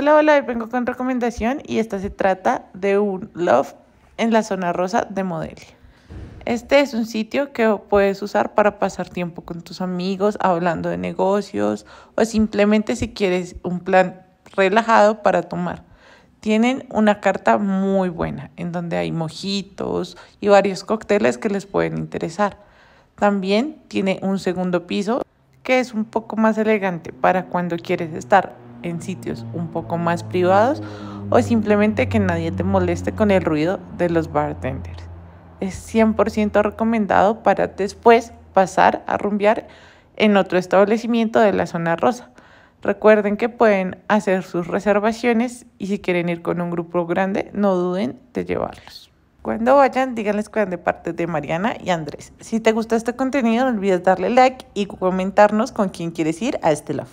Hola, hola, vengo con recomendación y esta se trata de un love en la zona rosa de Modelia. Este es un sitio que puedes usar para pasar tiempo con tus amigos, hablando de negocios o simplemente si quieres un plan relajado para tomar. Tienen una carta muy buena en donde hay mojitos y varios cócteles que les pueden interesar. También tiene un segundo piso que es un poco más elegante para cuando quieres estar en sitios un poco más privados o simplemente que nadie te moleste con el ruido de los bartenders. Es 100% recomendado para después pasar a rumbear en otro establecimiento de la zona rosa. Recuerden que pueden hacer sus reservaciones y si quieren ir con un grupo grande, no duden de llevarlos. Cuando vayan, díganles que de parte de Mariana y Andrés. Si te gusta este contenido, no olvides darle like y comentarnos con quién quieres ir a este lugar.